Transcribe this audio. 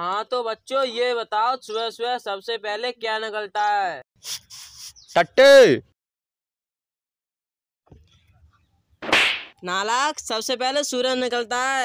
हाँ तो बच्चों ये बताओ सुबह सुबह सबसे पहले क्या निकलता है टट्टे नालाक सबसे पहले सूरज निकलता है